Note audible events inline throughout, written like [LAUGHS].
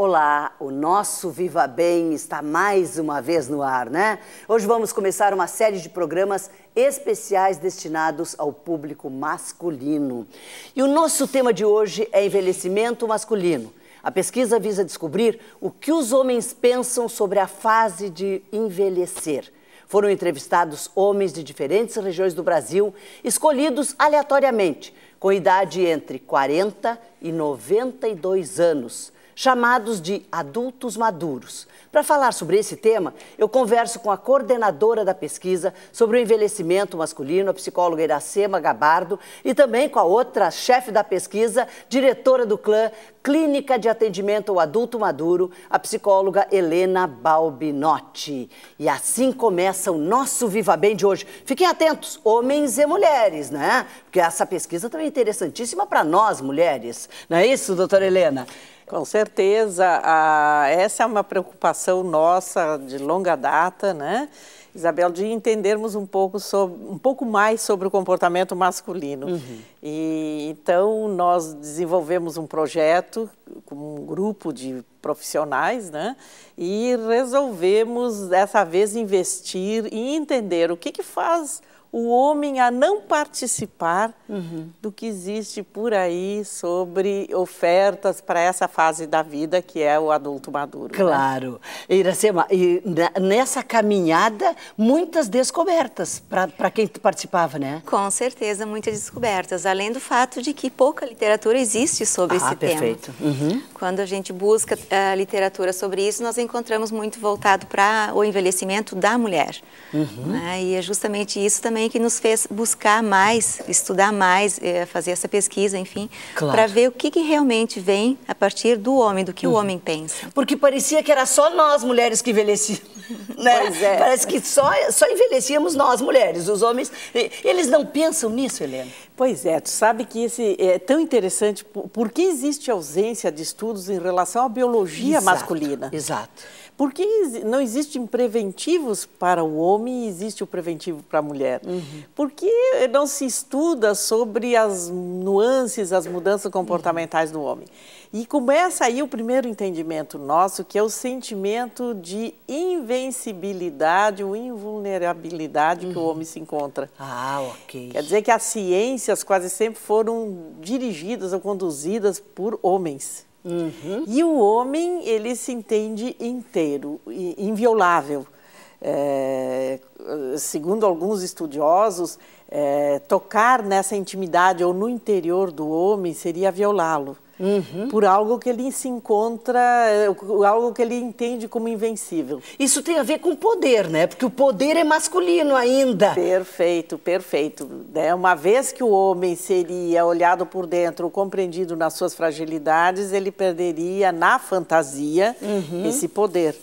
Olá, o nosso Viva Bem está mais uma vez no ar, né? Hoje vamos começar uma série de programas especiais destinados ao público masculino. E o nosso tema de hoje é envelhecimento masculino. A pesquisa visa descobrir o que os homens pensam sobre a fase de envelhecer. Foram entrevistados homens de diferentes regiões do Brasil, escolhidos aleatoriamente, com idade entre 40 e 92 anos chamados de adultos maduros. Para falar sobre esse tema, eu converso com a coordenadora da pesquisa sobre o envelhecimento masculino, a psicóloga Iracema Gabardo, e também com a outra chefe da pesquisa, diretora do clã Clínica de Atendimento ao Adulto Maduro, a psicóloga Helena Balbinotti. E assim começa o nosso Viva Bem de hoje. Fiquem atentos, homens e mulheres, né? Porque essa pesquisa também é interessantíssima para nós, mulheres. Não é isso, doutora Helena? Com certeza, a, essa é uma preocupação nossa de longa data, né? Isabel, de entendermos um pouco, sobre, um pouco mais sobre o comportamento masculino. Uhum. E então nós desenvolvemos um projeto com um grupo de profissionais, né? E resolvemos dessa vez investir e entender o que que faz o homem a não participar uhum. do que existe por aí sobre ofertas para essa fase da vida que é o adulto maduro. Né? Claro. Né? Iracema, e nessa caminhada, muitas descobertas para quem participava, né? Com certeza, muitas descobertas. Além do fato de que pouca literatura existe sobre ah, esse perfeito. tema. Uhum. Quando a gente busca a eh, literatura sobre isso, nós encontramos muito voltado para o envelhecimento da mulher. Uhum. Né? E é justamente isso também também que nos fez buscar mais, estudar mais, eh, fazer essa pesquisa, enfim, claro. para ver o que, que, realmente vem a partir do homem, do que uhum. o homem pensa. Porque parecia que era só nós mulheres que envelhecíamos, [LAUGHS] né? Pois é. Parece que só, só envelhecíamos nós mulheres, os homens, eles não pensam nisso, Helena? Pois é, tu sabe que esse é tão interessante, porque existe ausência de estudos em relação à biologia exato, masculina. Exato. Porque não existem preventivos para o homem e existe o preventivo para a mulher. Uhum. Porque não se estuda sobre as nuances, as mudanças comportamentais uhum. do homem. E começa aí o primeiro entendimento nosso, que é o sentimento de invencibilidade ou invulnerabilidade uhum. que o uhum. homem se encontra. Ah, ok. Quer dizer que as ciências quase sempre foram dirigidas ou conduzidas por homens. Uhum. E o homem, ele se entende inteiro, inviolável. É, segundo alguns estudiosos, é, tocar nessa intimidade ou no interior do homem seria violá-lo uhum. por algo que ele se encontra, eh, algo que ele entende como invencível. Isso tem a ver com poder, né? Porque o poder é masculino ainda. Perfeito, perfeito. Né? Uma vez que o homem seria olhado por dentro, compreendido nas suas fragilidades, ele perderia na fantasia uhum. esse poder.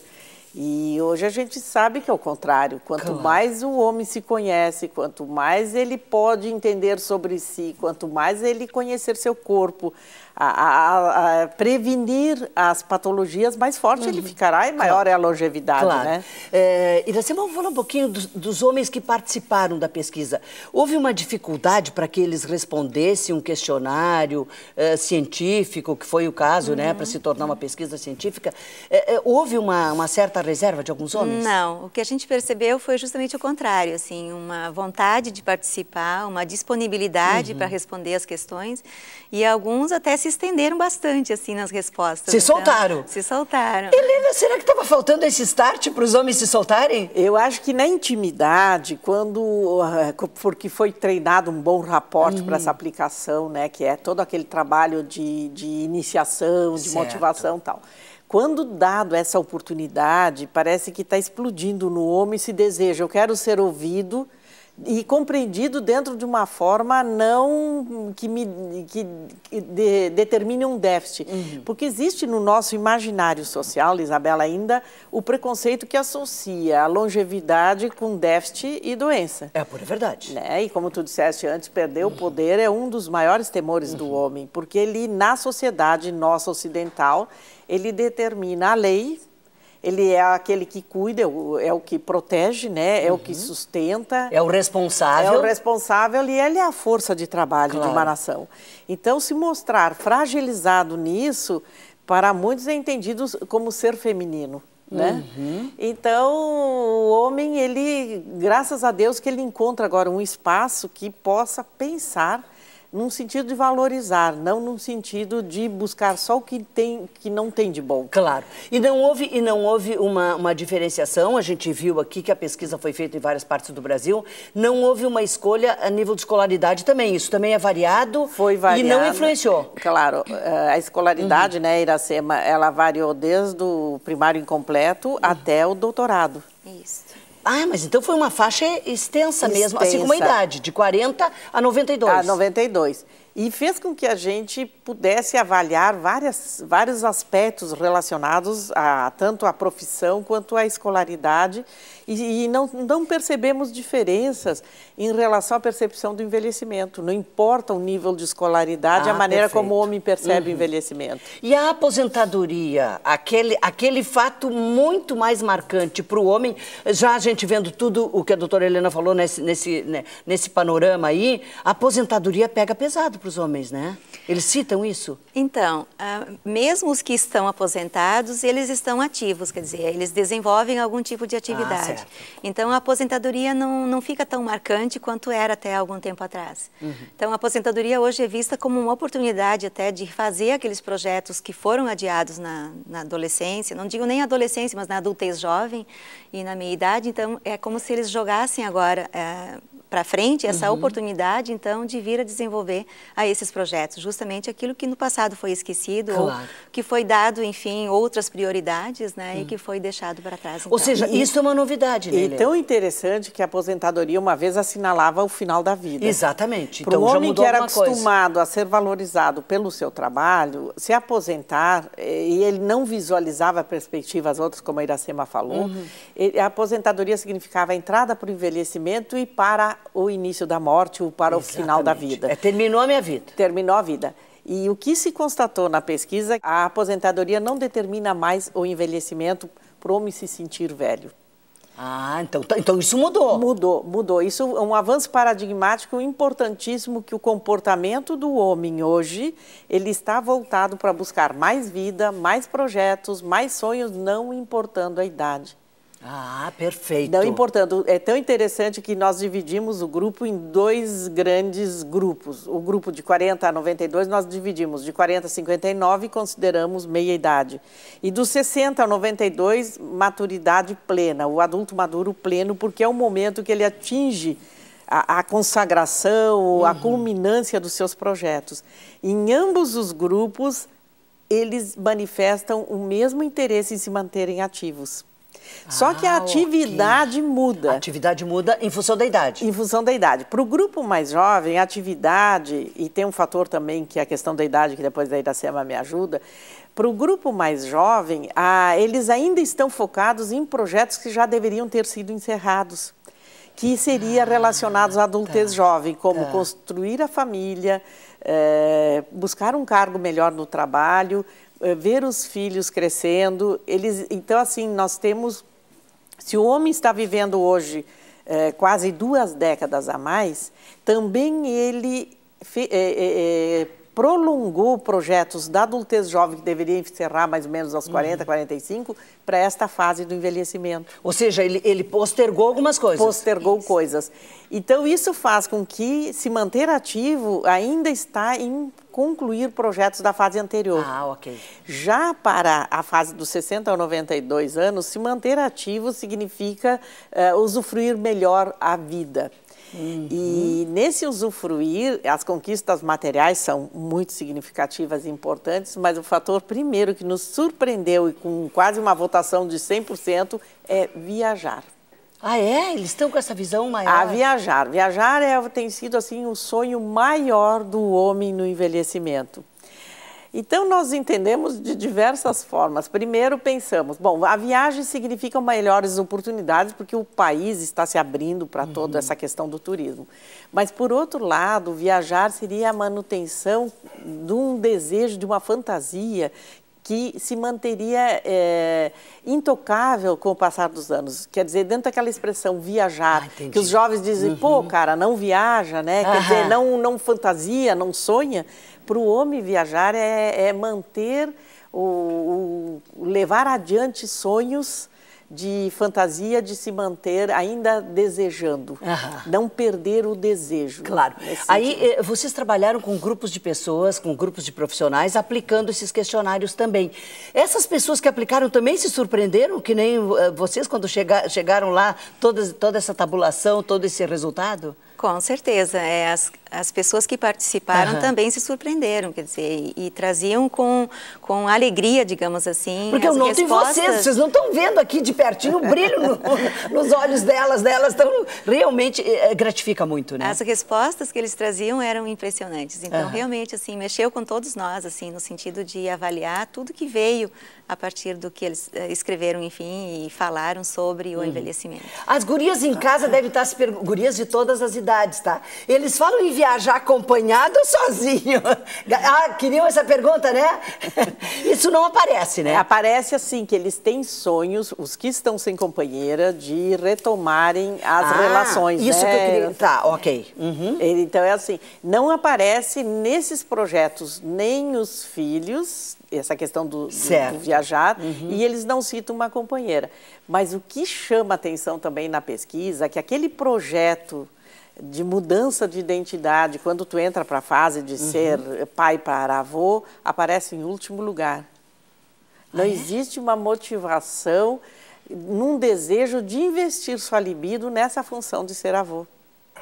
E hoje a gente sabe que é o contrário. Quanto claro. mais o homem se conhece, quanto mais ele pode entender sobre si, quanto mais ele conhecer seu corpo, a, a, a prevenir as patologias, mais forte uhum. ele ficará e maior claro. é a longevidade, claro. né? É, Iracema, vamos falar um pouquinho dos, dos homens que participaram da pesquisa. Houve uma dificuldade para que eles respondessem um questionário é, científico, que foi o caso, né, uhum. né, para se tornar uma pesquisa científica. É, é, houve uma, uma certa reserva de alguns homens? Não, o que a gente percebeu foi justamente o contrário, assim, uma vontade de participar, uma disponibilidade uhum. para responder as questões e alguns até se estenderam bastante, assim, nas respostas. Se então, soltaram? Se soltaram. Helena, será que estava faltando esse start para os homens se soltarem? Eu acho que na intimidade, quando, ah, porque foi treinado um bom raporte uhum. para essa aplicação, né, que é todo aquele trabalho de, de iniciação, de certo. motivação e tal. Quando dado essa oportunidade, parece que está explodindo no homem esse desejo. Eu quero ser ouvido, e compreendido dentro de uma forma não que me que, que de, determine um déficit, uhum. porque existe no nosso imaginário social, Isabela, ainda o preconceito que associa a longevidade com déficit e doença. É a pura é verdade. Né? E como tu disseste antes, perder uhum. o poder é um dos maiores temores uhum. do homem, porque ele na sociedade nossa ocidental ele determina a lei ele é aquele que cuida, é o é que protege, né? É uhum. o que uhum. sustenta. É o responsável. É o responsável e ele é a força de trabalho claro. de uma nação. Então, se mostrar fragilizado nisso, para muitos é entendido como ser feminino. Né? Uhum. Então, o homem, ele, graças a Deus que ele encontra agora um espaço que possa pensar num sentido de valorizar, não num sentido de buscar só o que tem, que não tem de bom. Claro. E não houve e não houve uma, uma diferenciação. A gente viu aqui que a pesquisa foi feita em várias partes do Brasil. Não houve uma escolha a nível de escolaridade também. Isso também é variado. Foi variado. E não influenciou. Claro. Eh, a escolaridade, uhum. né, Iracema, ela variou desde o primário incompleto uhum. até o doutorado. Isso. Ah, mas então foi uma faixa extensa, extensa. mesmo, assim como a idade, de 40 a 92. A 92 e fez com que a gente pudesse avaliar várias, vários aspectos relacionados a tanto à profissão quanto à escolaridade e, e não, não percebemos diferenças em relação à percepção do envelhecimento. Não importa o nível de escolaridade, ah, a maneira perfeito. como o homem percebe uhum. o envelhecimento. E a aposentadoria, aquele, aquele fato muito mais marcante para o homem, já a gente vendo tudo o que a doutora Helena falou nesse, nesse, né, nesse panorama aí, a aposentadoria pega pesado para os homens, né? Eles citam isso? Então, ah, mesmo os que estão aposentados, eles estão ativos, quer dizer, eles desenvolvem algum tipo de ah, atividade. Ah, então, a aposentadoria não, não fica tão marcante quanto era até algum tempo atrás. Uhum. Então, a aposentadoria hoje é vista como uma oportunidade até de fazer aqueles projetos que foram adiados na, na adolescência, não digo nem adolescência, mas na adultez jovem e na meia idade. Então, é como se eles jogassem agora. Eh, para frente essa uhum. oportunidade, então, de vir a desenvolver a esses projetos, justamente aquilo que no passado foi esquecido, claro. ou que foi dado, enfim, outras prioridades, né, uhum. e hum. que foi deixado para trás. Então. Ou seja, e, isso é uma novidade, né, E tão interessante que a aposentadoria uma vez assinalava o final da vida. Exatamente. Para o então homem que era acostumado coisa. a ser valorizado pelo seu trabalho, se aposentar, eh, e ele não visualizava perspectivas outras, como a Iracema falou, uhum. a aposentadoria significava a entrada para o envelhecimento e para o início da morte ou para Exatamente. o final da vida. É, terminou a minha vida. Terminou a vida. E o que se constatou na pesquisa, a aposentadoria não determina mais o envelhecimento para o homem se sentir velho. Ah, então, tá, então isso mudou. Mudou, mudou. Isso é um avanço paradigmático importantíssimo que o comportamento do homem hoje, ele está voltado para buscar mais vida, mais projetos, mais sonhos, não importando a idade. Ah, perfeito. Não, e, portanto, é tão interessante que nós dividimos o grupo em dois grandes grupos. O grupo de 40 a 92 nós dividimos de 40 a 59 consideramos meia-idade. E dos 60 a 92, maturidade plena, o adulto maduro pleno, porque é o momento que ele atinge a, a, consagração, uhum. a culminância dos seus projetos. Em ambos os grupos, eles manifestam o mesmo interesse em se manterem ativos. Só que a ah, atividade okay. muda. A atividade muda em função da idade. Em função da idade. Para o grupo mais jovem, a atividade, e tem um fator também que é a questão da idade, que depois da Iracema me ajuda, para o grupo mais jovem, eles ainda estão focados em projetos que já deveriam ter sido encerrados que seria ah, relacionados à adultez tá, jovem, como tá. construir a família, é, buscar um cargo melhor no trabalho, eh, ver os filhos crescendo, eles, então assim nós temos, se o homem está vivendo hoje é, quase duas décadas a mais, também ele é, é, prolongou projetos da adultez jovem, que deveria encerrar mais ou menos aos 40, uhum. 45, para esta fase do envelhecimento. Ou seja, ele, ele postergou algumas coisas. Postergou isso. coisas. Então, isso faz com que se manter ativo ainda está em concluir projetos da fase anterior. Ah, ok. Já para a fase dos 60 a 92 anos, se manter ativo significa uh, usufruir melhor a vida. Uhum. E nesse usufruir, as conquistas materiais são muito significativas e importantes, mas o fator primeiro que nos surpreendeu e com quase uma votação de 100% é viajar. Ah, é? Eles estão com essa visão maior? Ah, viajar. Viajar é, tem sido, assim, o sonho maior do homem no envelhecimento. Então, nós entendemos de diversas formas. Primeiro, pensamos, bom, a viagem significa melhores oportunidades, porque o país está se abrindo para uhum. toda essa questão do turismo. Mas, por outro lado, viajar seria a manutenção de um desejo, de uma fantasia que se manteria é, intocável com o passar dos anos. Quer dizer, dentro daquela expressão viajar, ah, que os jovens dizem, uhum. pô, cara, não viaja, né? Quer dizer, não, não fantasia, não sonha para o homem viajar é, é manter, o, o, levar adiante sonhos de fantasia de se manter ainda desejando, Aham. não perder o desejo. Claro. Aí eh, vocês trabalharam com grupos de pessoas, com grupos de profissionais, aplicando esses questionários também. Essas pessoas que aplicaram também se surpreenderam, que nem eh, vocês quando chega, chegaram lá, toda essa tabulação, todo esse resultado? Com certeza. É, as, as pessoas que participaram uhum. também se surpreenderam, quer dizer, e, e, traziam com, com alegria, digamos assim. Porque eu noto respostas... em vocês, vocês não estão vendo aqui de pertinho o brilho no, [LAUGHS] nos olhos delas, delas estão realmente é, é, gratifica muito, né? As respostas que eles traziam eram impressionantes. Então, uhum. realmente, assim, mexeu com todos nós, assim, no sentido de avaliar tudo que veio a partir do que eles é, escreveram, enfim, e falaram sobre o uhum. envelhecimento. As gurias em casa devem estar se perguntando, gurias de todas as idades cidades, tá? Eles falam em viajar acompanhado ou sozinho? [LAUGHS] Ah, queriam essa pergunta, né? [LAUGHS] Isso não aparece, né? É, aparece assim, que eles têm sonhos, os que estão sem companheira, de retomarem as ah, relações, isso né? que eu né? queria... Tá, ok. Uhum. Então é assim, não aparece nesses projetos nem os filhos, essa questão do, do, do viajar, uhum. e eles não citam uma companheira. Mas o que chama atenção também na pesquisa é que aquele projeto de mudança de identidade, quando tu entra para a fase de uhum. ser pai para avô, aparece em último lugar. Não ah, é? existe uma motivação num desejo de investir sua libido nessa função de ser avô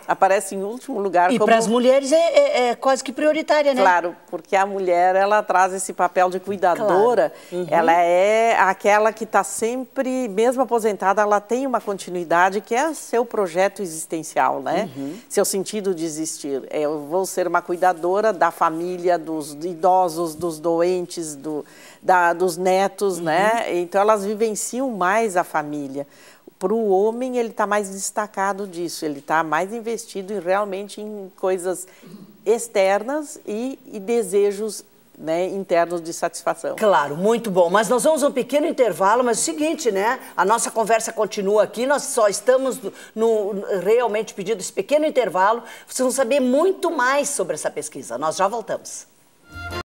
aparece em último lugar. E como... para as mulheres é, é, é, quase que prioritária, né? Claro, porque a mulher ela traz esse papel de cuidadora. Claro. Uhum. Ela é aquela que está sempre, mesmo aposentada, ela tem uma continuidade que é seu projeto existencial, né? Uhum. Seu sentido de existir. Eu vou ser uma cuidadora da família, dos idosos, dos doentes, do, da, dos netos, né? uhum. né? Então elas vivenciam mais a família para o homem ele está mais destacado disso, ele está mais investido em, realmente em coisas externas e, e desejos né, internos de satisfação. Claro, muito bom. Mas nós vamos a um pequeno intervalo, mas é o seguinte, né? A nossa conversa continua aqui, nós só estamos no, no, realmente pedindo esse pequeno intervalo. Vocês vão saber muito mais sobre essa pesquisa. Nós já voltamos.